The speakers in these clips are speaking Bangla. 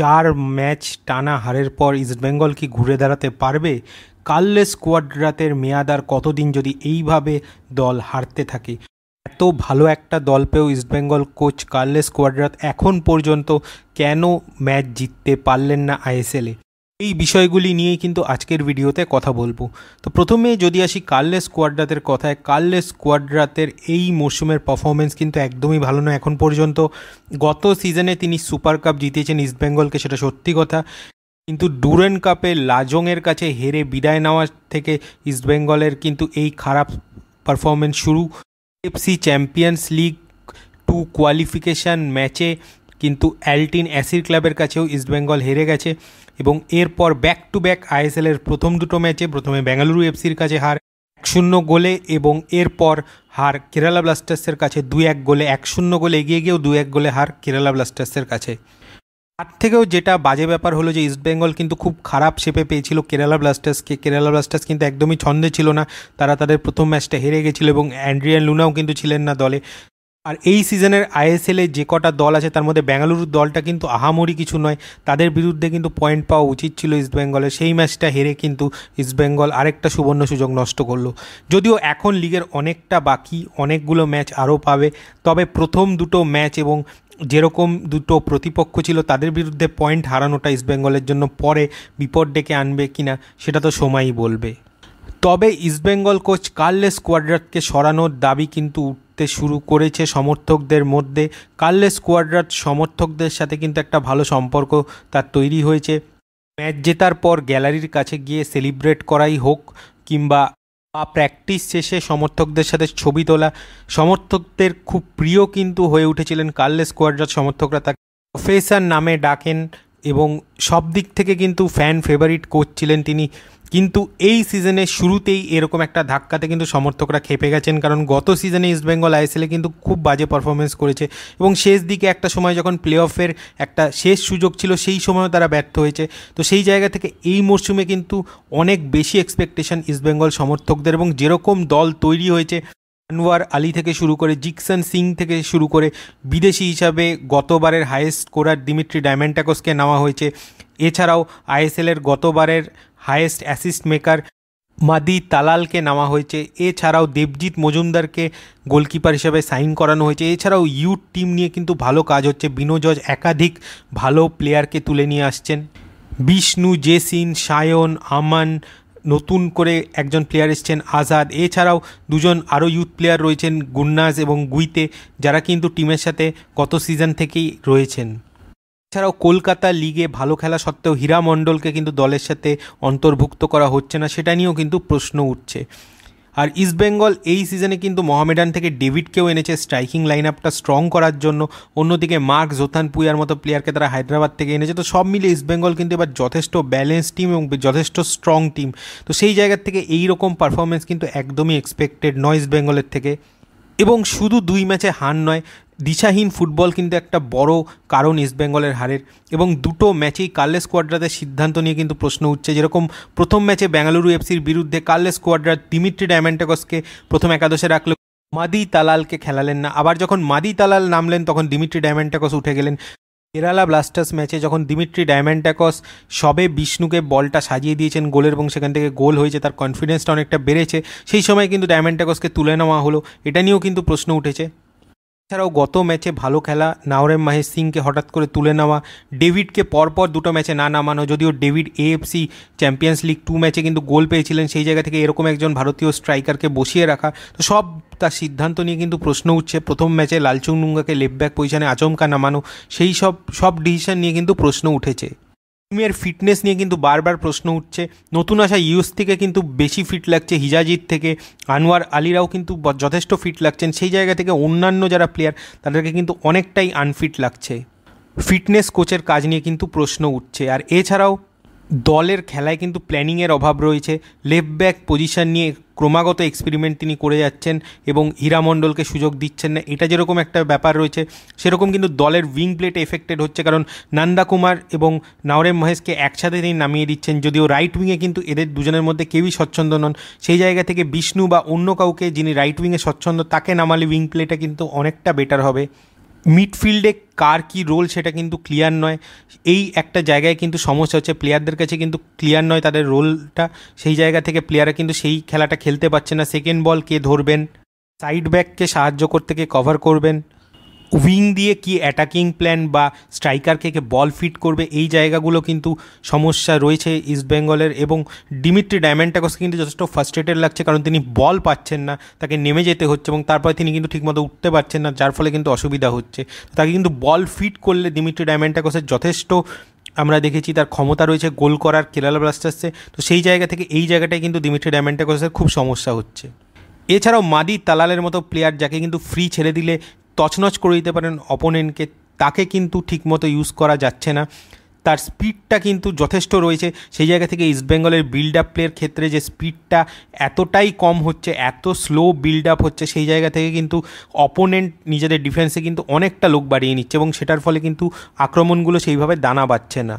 চার ম্যাচ টানা হারের পর ইস্টবেঙ্গল কি ঘুরে দাঁড়াতে পারবে কাললেস স্কোয়াড্রাতের মেয়াদ আর কতদিন যদি এইভাবে দল হারতে থাকে এত ভালো একটা দল পেয়েও ইস্টবেঙ্গল কোচ কার্লেস কোয়াড্রাত এখন পর্যন্ত কেন ম্যাচ জিততে পারলেন না আইএসএলে এই বিষয়গুলি নিয়েই কিন্তু আজকের ভিডিওতে কথা বলবো তো প্রথমে যদি আসি কার্লেস কোয়াড্রাতের কথায় কার্লেস কোয়াড্রাতের এই মরশুমের পারফরমেন্স কিন্তু একদমই ভালো নয় এখন পর্যন্ত গত সিজনে তিনি সুপার কাপ জিতিয়েছেন ইস্টবেঙ্গলকে সেটা সত্যি কথা কিন্তু ডুরেন কাপে লাজংয়ের কাছে হেরে বিদায় নেওয়ার থেকে ইস্টবেঙ্গলের কিন্তু এই খারাপ পারফরমেন্স শুরু FC Champions League two qualification ম্যাচে কিন্তু অ্যালটিন অ্যাসিড ক্লাবের কাছেও ইস্টবেঙ্গল হেরে গেছে এবং এরপর ব্যাক টু ব্যাক আইএসএলের প্রথম দুটো ম্যাচে প্রথমে বেঙ্গালুরু এফসির কাছে হার এক শূন্য গোলে এবং এরপর হার কেরালা ব্লাস্টার্সের কাছে দু এক গোলে এক শূন্য গোলে এগিয়ে গিয়েও দু এক গোলে হার কেরালা ব্লাস্টার্সের কাছে তার থেকেও যেটা বাজে ব্যাপার হলো যে ইস্টবেঙ্গল কিন্তু খুব খারাপ শেপে পেয়েছিল কেরালা ব্লাস্টার্সকে কেরালা ব্লাস্টার্স কিন্তু একদমই ছন্দে ছিল না তারা তাদের প্রথম ম্যাচটা হেরে গেছিল এবং অ্যান্ড্রিয়ান লুনাও কিন্তু ছিলেন না দলে আর এই সিজনের আইএসএলে যে কটা দল আছে তার মধ্যে বেঙ্গালুরুর দলটা কিন্তু আহামরি কিছু নয় তাদের বিরুদ্ধে কিন্তু পয়েন্ট পাওয়া উচিত ছিল ইস্টবেঙ্গলে সেই ম্যাচটা হেরে কিন্তু ইস্টবেঙ্গল আরেকটা সুবর্ণ সুযোগ নষ্ট করলো যদিও এখন লিগের অনেকটা বাকি অনেকগুলো ম্যাচ আরও পাবে তবে প্রথম দুটো ম্যাচ এবং যেরকম দুটো প্রতিপক্ষ ছিল তাদের বিরুদ্ধে পয়েন্ট হারানোটা ইস্টবেঙ্গলের জন্য পরে বিপদ ডেকে আনবে কিনা সেটা তো সময়ই বলবে তবে ইস্টবেঙ্গল কোচ কার্লেস কোয়াড্রাতকে সরানোর দাবি কিন্তু উঠতে শুরু করেছে সমর্থকদের মধ্যে কার্লেস কোয়াড্রাত সমর্থকদের সাথে কিন্তু একটা ভালো সম্পর্ক তার তৈরি হয়েছে ম্যাচ জেতার পর গ্যালারির কাছে গিয়ে সেলিব্রেট করাই হোক কিংবা বা প্র্যাকটিস শেষে সমর্থকদের সাথে ছবি তোলা সমর্থকদের খুব প্রিয় কিন্তু হয়ে উঠেছিলেন কার্লেস কোয়াড্রাত সমর্থকরা তাকে প্রফেসর নামে ডাকেন এবং সব দিক থেকে কিন্তু ফ্যান ফেভারিট কোচ ছিলেন তিনি কিন্তু এই সিজনের শুরুতেই এরকম একটা ধাক্কাতে কিন্তু সমর্থকরা খেপে গেছেন কারণ গত সিজনে ইস্টবেঙ্গল আইএসএলে কিন্তু খুব বাজে পারফরমেন্স করেছে এবং শেষ দিকে একটা সময় যখন প্লে অফের একটা শেষ সুযোগ ছিল সেই সময়ও তারা ব্যর্থ হয়েছে তো সেই জায়গা থেকে এই মরশুমে কিন্তু অনেক বেশি এক্সপেকটেশন ইস্টবেঙ্গল সমর্থকদের এবং যেরকম দল তৈরি হয়েছে আনোয়ার আলী থেকে শুরু করে জিকসন সিং থেকে শুরু করে বিদেশি হিসাবে গতবারের হায়েস্ট স্কোরার দিমিত্রি ডায়মেন্টাকোসকে নেওয়া হয়েছে এছাড়াও আইএসএলের গতবারের হায়েস্ট অ্যাসিস্ট মেকার মাদি তালালকে নেওয়া হয়েছে এছাড়াও দেবজিৎ মজুমদারকে গোলকিপার হিসেবে সাইন করানো হয়েছে এছাড়াও ইউথ টিম নিয়ে কিন্তু ভালো কাজ হচ্ছে বিনোজজ একাধিক ভালো প্লেয়ারকে তুলে নিয়ে আসছেন বিষ্ণু জেসিন সায়ন আমান নতুন করে একজন প্লেয়ার এসছেন আজাদ এছাড়াও দুজন আরও ইউথ প্লেয়ার রয়েছেন গুন্নাজ এবং গুইতে যারা কিন্তু টিমের সাথে গত সিজন থেকেই রয়েছেন এছাড়াও কলকাতা লিগে ভালো খেলা সত্ত্বেও হীরা মণ্ডলকে কিন্তু দলের সাথে অন্তর্ভুক্ত করা হচ্ছে না সেটা নিয়েও কিন্তু প্রশ্ন উঠছে আর ইস্টবেঙ্গল এই সিজনে কিন্তু মহামেডান থেকে ডেভিডকেও এনেছে স্ট্রাইকিং লাইন আপটা স্ট্রং করার জন্য অন্যদিকে মার্ক জোথান পুইয়ার মতো প্লেয়ারকে তারা হায়দ্রাবাদ থেকে এনেছে তো সব মিলে ইস্টবেঙ্গল কিন্তু এবার যথেষ্ট ব্যালেন্স টিম এবং যথেষ্ট স্ট্রং টিম তো সেই জায়গার থেকে এই রকম পারফরমেন্স কিন্তু একদমই এক্সপেক্টেড নয় ইস্টবেঙ্গলের থেকে এবং শুধু দুই ম্যাচে হার নয় দিশাহীন ফুটবল কিন্তু একটা বড় কারণ ইস্ট বেঙ্গলের হারের এবং দুটো ম্যাচেই কার্লেস কোয়াড্রাদের সিদ্ধান্ত নিয়ে কিন্তু প্রশ্ন উঠছে যেরকম প্রথম ম্যাচে বেঙ্গালুরু এফসির বিরুদ্ধে কার্লেস কোয়াড্রা দিমিত্রি ডায়মেন্টাকসকে প্রথম একাদশে রাখলো মাদি তালালকে খেলালেন না আবার যখন মাদি তালাল নামলেন তখন দিমিট্রি ডায়মেন্টাকস উঠে গেলেন কেরালা ব্লাস্টার্স ম্যাচে যখন দিমিট্রি ডায়ম্যান্টাকস সবে বিষ্ণুকে বলটা সাজিয়ে দিয়েছেন গোলের এবং সেখান থেকে গোল হয়েছে তার কনফিডেন্সটা অনেকটা বেড়েছে সেই সময় কিন্তু ডায়ম্যান্টাকসকে তুলে নেওয়া হলো এটা নিয়েও কিন্তু প্রশ্ন উঠেছে এছাড়াও গত ম্যাচে ভালো খেলা নাওরেম মাহেশ সিংকে হঠাৎ করে তুলে নেওয়া ডেভিডকে পরপর দুটো ম্যাচে না নামানো যদিও David AFC Champions League two ম্যাচে কিন্তু গোল পেয়েছিলেন সেই জায়গা থেকে এরকম একজন ভারতীয় স্ট্রাইকারকে বসিয়ে রাখা তো সব তার সিদ্ধান্ত নিয়ে কিন্তু প্রশ্ন উঠছে প্রথম ম্যাচে লালচুং নুঙ্গাকে লেফট ব্যাক পজিশনে আচমকা নামানো সেই সব সব ডিসিশন নিয়ে কিন্তু প্রশ্ন উঠেছে টিমের ফিটনেস নিয়ে কিন্তু বারবার প্রশ্ন উঠছে নতুন আসা ইউস থেকে কিন্তু বেশি ফিট লাগছে হিজাজির থেকে আনোয়ার আলীরাও কিন্তু যথেষ্ট ফিট লাগছেন সেই জায়গা থেকে অন্যান্য যারা প্লেয়ার তাদেরকে কিন্তু অনেকটাই আনফিট লাগছে ফিটনেস কোচের কাজ নিয়ে কিন্তু প্রশ্ন উঠছে আর এছাড়াও দলের খেলায় কিন্তু প্ল্যানিংয়ের অভাব রয়েছে লেফট ব্যাক পজিশন নিয়ে ক্রমাগত এক্সপেরিমেন্ট তিনি করে যাচ্ছেন এবং হীরা মণ্ডলকে সুযোগ দিচ্ছেন না এটা যেরকম একটা ব্যাপার রয়েছে সেরকম কিন্তু দলের উইং প্লেট এফেক্টেড হচ্ছে কারণ নন্দা কুমার এবং নাওরেম মহেশকে একসাথে তিনি নামিয়ে দিচ্ছেন যদিও রাইট উইংয়ে কিন্তু এদের দুজনের মধ্যে কেউই স্বচ্ছন্দ নন সেই জায়গা থেকে বিষ্ণু বা অন্য কাউকে যিনি রাইট উইংয়ে স্বচ্ছন্দ তাকে নামালে উইং প্লেটা কিন্তু অনেকটা বেটার হবে মিডফিল্ডে কার কি রোল সেটা কিন্তু ক্লিয়ার নয় এই একটা জায়গায় কিন্তু সমস্যা হচ্ছে প্লেয়ারদের কাছে কিন্তু ক্লিয়ার নয় তাদের রোলটা সেই জায়গা থেকে প্লেয়াররা কিন্তু সেই খেলাটা খেলতে পারছে না সেকেন্ড বল কে ধরবেন সাইড ব্যাককে সাহায্য করতে কে কভার করবেন উইং দিয়ে কি অ্যাটাকিং প্ল্যান বা স্ট্রাইকারকে কে বল ফিট করবে এই জায়গাগুলো কিন্তু সমস্যা রয়েছে ইস্টবেঙ্গলের এবং ডিমিট্রি ডায়মন্ডটাকসকে কিন্তু যথেষ্ট ফার্স্ট্রেটেড লাগছে কারণ তিনি বল পাচ্ছেন না তাকে নেমে যেতে হচ্ছে এবং তারপরে তিনি কিন্তু ঠিকমতো উঠতে পারছেন না যার ফলে কিন্তু অসুবিধা হচ্ছে তাকে কিন্তু বল ফিট করলে ডিমিট্রি ডায়মন্ডটাকসের যথেষ্ট আমরা দেখেছি তার ক্ষমতা রয়েছে গোল করার কেরালা ব্লাস্টার্সে তো সেই জায়গা থেকে এই জায়গাটায় কিন্তু ডিমিট্রি ডায়মন্ডাকোসের খুব সমস্যা হচ্ছে এছাড়াও মাদি তালালের মতো প্লেয়ার যাকে কিন্তু ফ্রি ছেড়ে দিলে তছনছ করে দিতে পারেন অপোনেন্টকে তাকে কিন্তু ঠিকমতো ইউজ করা যাচ্ছে না তার স্পিডটা কিন্তু যথেষ্ট রয়েছে সেই জায়গা থেকে ইস্টবেঙ্গলের বিল্ড আপ প্লের ক্ষেত্রে যে স্পিডটা এতটাই কম হচ্ছে এত স্লো বিল্ড আপ হচ্ছে সেই জায়গা থেকে কিন্তু অপোনেন্ট নিজেদের ডিফেন্সে কিন্তু অনেকটা লোক বাড়িয়ে নিচ্ছে এবং সেটার ফলে কিন্তু আক্রমণগুলো সেইভাবে দানা বাচ্ছে না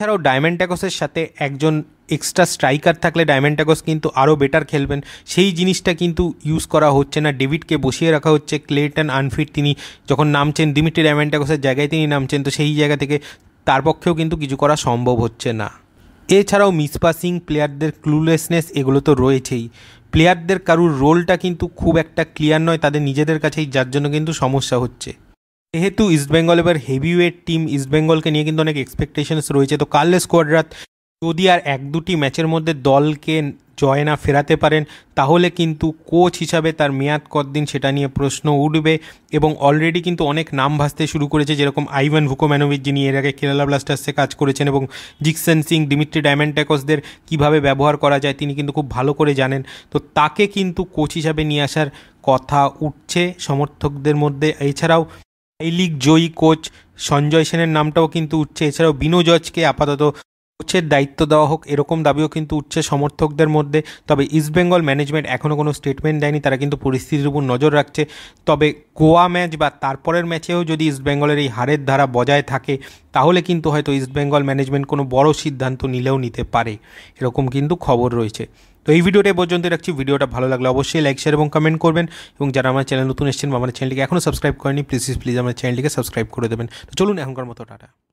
এছাড়াও ডায়মন্ড ট্যাকসের সাথে একজন এক্সট্রা স্ট্রাইকার থাকলে ডায়মন্ড ট্যাকস কিন্তু আরও বেটার খেলবেন সেই জিনিসটা কিন্তু ইউজ করা হচ্ছে না ডেভিডকে বসিয়ে রাখা হচ্ছে ক্লেটন আনফিট তিনি যখন নামছেন দিমিটি ডায়মন্ড জায়গায় তিনি নামছেন তো সেই জায়গা থেকে তার পক্ষেও কিন্তু কিছু করা সম্ভব হচ্ছে না এছাড়াও মিসপাসিং প্লেয়ারদের ক্লুলেসনেস এগুলো তো রয়েছেই প্লেয়ারদের কারুর রোলটা কিন্তু খুব একটা ক্লিয়ার নয় তাদের নিজেদের কাছেই যার জন্য কিন্তু সমস্যা হচ্ছে যেহেতু ইস্টবেঙ্গল এবার হেভিওয়েট টিম ইস্টবেঙ্গলকে নিয়ে কিন্তু অনেক এক্সপেকটেশনস রয়েছে তো কার্লেস কোয়াড্রাত যদি আর এক দুটি ম্যাচের মধ্যে দলকে জয় না ফেরাতে পারেন তাহলে কিন্তু কোচ হিসাবে তার মেয়াদ কতদিন সেটা নিয়ে প্রশ্ন উঠবে এবং অলরেডি কিন্তু অনেক নাম ভাসতে শুরু করেছে যেরকম আইভান ম্যানোভিজ যিনি এর আগে কেরালা ব্লাস্টার্সে কাজ করেছেন এবং জিকসন সিং ডিমিট্রি ডায়মন্ড্যাকসদের কীভাবে ব্যবহার করা যায় তিনি কিন্তু খুব ভালো করে জানেন তো তাকে কিন্তু কোচ হিসাবে নিয়ে আসার কথা উঠছে সমর্থকদের মধ্যে এছাড়াও এই লিগ জয়ী কোচ সঞ্জয় সেনের নামটাও কিন্তু উঠছে এছাড়াও বিনোজজকে আপাতত কোচের দায়িত্ব দেওয়া হোক এরকম দাবিও কিন্তু উঠছে সমর্থকদের মধ্যে তবে ইস্টবেঙ্গল ম্যানেজমেন্ট এখনও কোনো স্টেটমেন্ট দেয়নি তারা কিন্তু পরিস্থিতির উপর নজর রাখছে তবে গোয়া ম্যাচ বা তারপরের ম্যাচেও যদি ইস্টবেঙ্গলের এই হারের ধারা বজায় থাকে তাহলে কিন্তু হয়তো ইস্টবেঙ্গল ম্যানেজমেন্ট কোনো বড় সিদ্ধান্ত নিলেও নিতে পারে এরকম কিন্তু খবর রয়েছে তো এই ভিডিওটা পর্যন্ত রাখছি ভিডিওটা ভালো লাগলে অবশ্যই লাইক শেয়ার এবং কমেন্ট করবেন এবং যারা আমার চ্যানেল নতুন এসেছেন আমার চ্যানেলটিকে এখনও সাবস্ক্রাইব করেনি প্লিজ প্লিজ আমার চ্যানেলটিকে সাবস্ক্রাইব করে দেবেন তো চলুন এখনকার মতো টাটা